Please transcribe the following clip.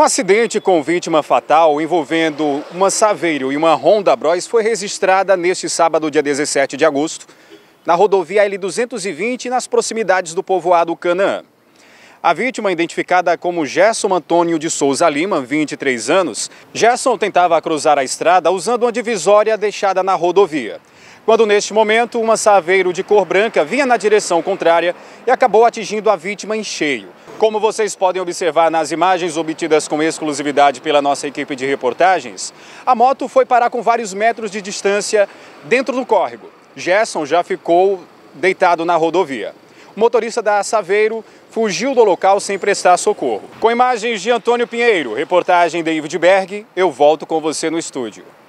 Um acidente com vítima fatal envolvendo uma Saveiro e uma Honda Bros foi registrada neste sábado, dia 17 de agosto, na rodovia L220, nas proximidades do povoado Canaã. A vítima, identificada como Gerson Antônio de Souza Lima, 23 anos, Gerson tentava cruzar a estrada usando uma divisória deixada na rodovia. Quando, neste momento, uma saveiro de cor branca vinha na direção contrária e acabou atingindo a vítima em cheio. Como vocês podem observar nas imagens obtidas com exclusividade pela nossa equipe de reportagens, a moto foi parar com vários metros de distância dentro do córrego. Gerson já ficou deitado na rodovia. O motorista da Saveiro fugiu do local sem prestar socorro. Com imagens de Antônio Pinheiro, reportagem de David Berg, eu volto com você no estúdio.